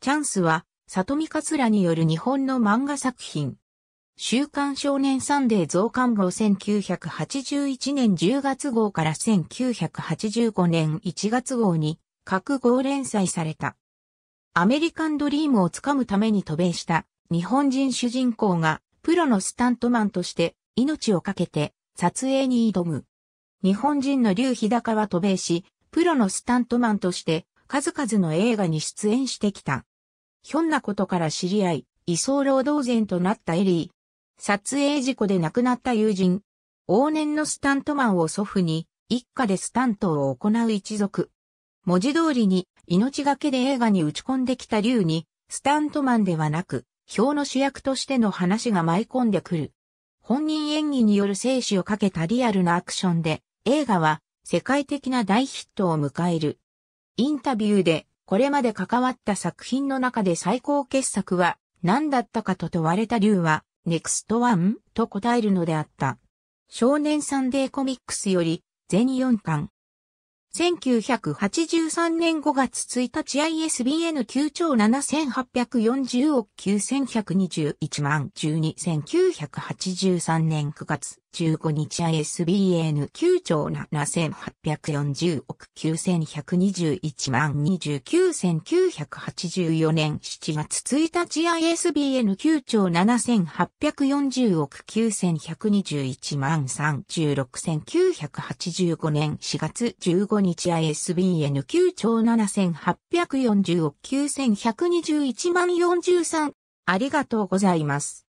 チャンスは、里見桂による日本の漫画作品。週刊少年サンデー増刊号1981年10月号から1985年1月号に各号連載された。アメリカンドリームをつかむために渡米した日本人主人公がプロのスタントマンとして命を懸けて撮影に挑む。日本人の竜日高は渡米し、プロのスタントマンとして数々の映画に出演してきた。ひょんなことから知り合い、居候同然となったエリー。撮影事故で亡くなった友人。往年のスタントマンを祖父に、一家でスタントを行う一族。文字通りに、命がけで映画に打ち込んできた竜に、スタントマンではなく、表の主役としての話が舞い込んでくる。本人演技による生死をかけたリアルなアクションで、映画は世界的な大ヒットを迎える。インタビューで、これまで関わった作品の中で最高傑作は何だったかと問われた竜は、ネクストワンと答えるのであった。少年サンデーコミックスより、全4巻、1983年5月1日 ISBN 9兆7840億9121万121983年9月15日 ISBN 9兆7840億9121万29984年7月1日 ISBN 9兆7840億9121万36985年4月15日15日 ISBN 9兆7840億9121万43。ありがとうございます。